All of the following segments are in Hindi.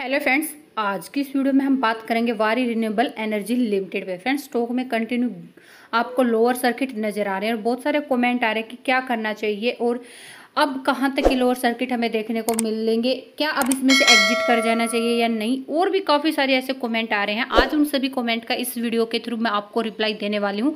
हेलो फ्रेंड्स आज की इस वीडियो में हम बात करेंगे वारी रिन्यूएबल एनर्जी लिमिटेड पे फ्रेंड्स स्टॉक में कंटिन्यू आपको लोअर सर्किट नज़र आ रहे हैं और बहुत सारे कमेंट आ रहे हैं कि क्या करना चाहिए और अब कहाँ तक लोअर सर्किट हमें देखने को मिलेंगे क्या अब इसमें से एग्जिट कर जाना चाहिए या नहीं और भी काफ़ी सारे ऐसे कमेंट आ रहे हैं आज उन सभी कमेंट का इस वीडियो के थ्रू मैं आपको रिप्लाई देने वाली हूँ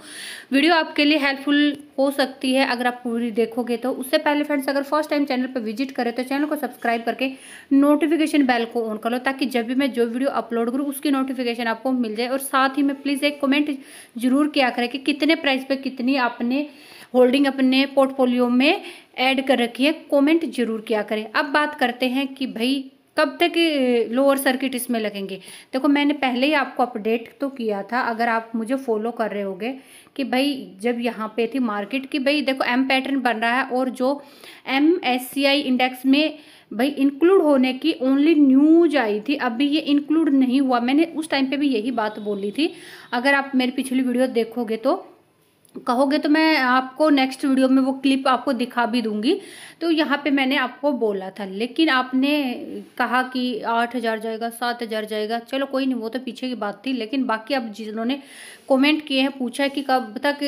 वीडियो आपके लिए हेल्पफुल हो सकती है अगर आप पूरी देखोगे तो उससे पहले फ्रेंड्स अगर फर्स्ट टाइम चैनल पर विजिट करें तो चैनल को सब्सक्राइब करके नोटिफिकेशन बैल को ऑन कर लो ताकि जब भी मैं जो वीडियो अपलोड करूँ उसकी नोटिफिकेशन आपको मिल जाए और साथ ही में प्लीज़ एक कॉमेंट जरूर किया करें कि कितने प्राइस पर कितनी आपने होल्डिंग अपने पोर्टफोलियो में ऐड कर रखी है कमेंट जरूर किया करें अब बात करते हैं कि भाई कब तक लोअर सर्किट इसमें लगेंगे देखो मैंने पहले ही आपको अपडेट तो किया था अगर आप मुझे फॉलो कर रहे होगे कि भाई जब यहाँ पे थी मार्केट कि भाई देखो एम पैटर्न बन रहा है और जो M S C I index में भाई इंक्लूड होने की ओनली न्यूज आई थी अभी ये इंक्लूड नहीं हुआ मैंने उस टाइम पे भी यही बात बोली थी अगर आप मेरी पिछली वीडियो देखोगे तो कहोगे तो मैं आपको नेक्स्ट वीडियो में वो क्लिप आपको दिखा भी दूंगी तो यहाँ पे मैंने आपको बोला था लेकिन आपने कहा कि आठ हज़ार जाएगा सात हज़ार जाएगा चलो कोई नहीं वो तो पीछे की बात थी लेकिन बाकी अब जिन्होंने कमेंट किए हैं पूछा है कि कब तक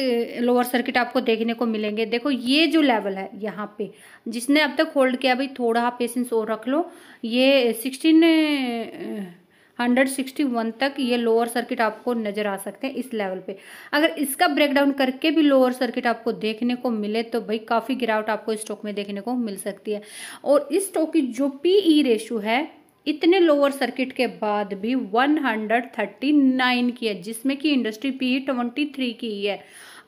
लोअर सर्किट आपको देखने को मिलेंगे देखो ये जो लेवल है यहाँ पे जिसने अब तक होल्ड किया भाई थोड़ा पेशेंस और रख लो ये सिक्सटीन 161 तक ये लोअर सर्किट आपको नज़र आ सकते हैं इस लेवल पे अगर इसका ब्रेकडाउन करके भी लोअर सर्किट आपको देखने को मिले तो भाई काफ़ी गिरावट आपको स्टॉक में देखने को मिल सकती है और इस स्टॉक की जो पी ई रेशो है इतने लोअर सर्किट के बाद भी 139 की है जिसमें कि इंडस्ट्री पी 23 की है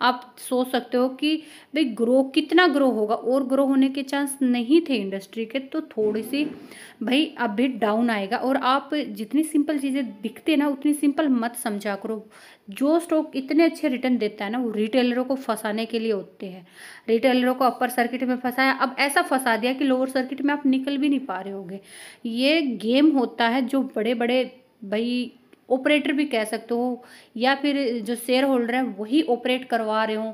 आप सोच सकते हो कि भाई ग्रो कितना ग्रो होगा और ग्रो होने के चांस नहीं थे इंडस्ट्री के तो थोड़ी सी भाई अब भी डाउन आएगा और आप जितनी सिंपल चीज़ें दिखते ना उतनी सिंपल मत समझा करो जो स्टॉक इतने अच्छे रिटर्न देता है ना वो रिटेलरों को फंसाने के लिए होते हैं रिटेलरों को अपर सर्किट में फंसाया अब ऐसा फंसा दिया कि लोअर सर्किट में आप निकल भी नहीं पा रहे होगे ये गेम होता है जो बड़े बड़े भाई ऑपरेटर भी कह सकते हो या फिर जो शेयर होल्डर हैं वही ऑपरेट करवा रहे हों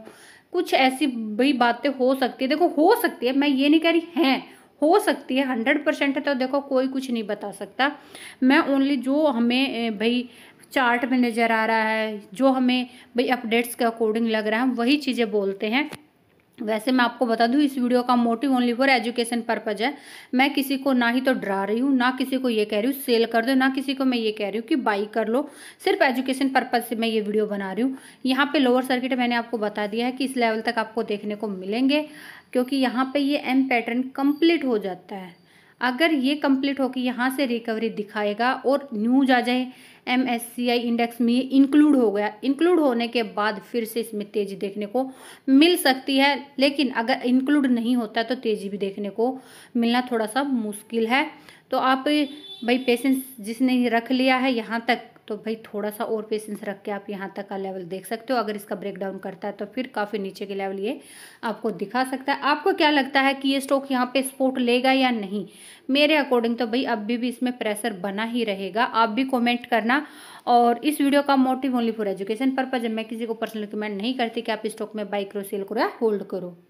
कुछ ऐसी भी बातें हो सकती है देखो हो सकती है मैं ये नहीं कह रही हैं हो सकती है हंड्रेड परसेंट है तो देखो कोई कुछ नहीं बता सकता मैं ओनली जो हमें भाई चार्ट में नज़र आ रहा है जो हमें भाई अपडेट्स के अकॉर्डिंग लग रहा है हम वही चीज़ें बोलते हैं वैसे मैं आपको बता दूं इस वीडियो का motive only for education purpose है मैं किसी को ना ही तो डरा रही हूँ ना किसी को ये कह रही हूँ सेल कर दो ना किसी को मैं ये कह रही हूँ कि बाई कर लो सिर्फ एजुकेशन पर्पज से मैं ये वीडियो बना रही हूँ यहाँ पे लोअर सर्किट मैंने आपको बता दिया है कि इस लेवल तक आपको देखने को मिलेंगे क्योंकि यहाँ पे ये एम पैटर्न कम्प्लीट हो जाता है अगर ये कंप्लीट होकर यहाँ से रिकवरी दिखाएगा और न्यूज आ जाए M S C I index में इंक्लूड हो गया इंक्लूड होने के बाद फिर से इसमें तेज़ी देखने को मिल सकती है लेकिन अगर इंक्लूड नहीं होता तो तेज़ी भी देखने को मिलना थोड़ा सा मुश्किल है तो आप भाई पेशेंस जिसने रख लिया है यहाँ तक तो भाई थोड़ा सा और पेशेंस रख के आप यहाँ तक का लेवल देख सकते हो अगर इसका ब्रेकडाउन करता है तो फिर काफ़ी नीचे के लेवल ये आपको दिखा सकता है आपको क्या लगता है कि ये स्टॉक यहाँ पे स्पोर्ट लेगा या नहीं मेरे अकॉर्डिंग तो भाई अभी भी इसमें प्रेशर बना ही रहेगा आप भी कॉमेंट करना और इस वीडियो का motive only for education purpose मैं किसी को पर्सनल रिकमेंड नहीं करती कि आप स्टॉक में बाइक करो सेल करो या होल्ड करो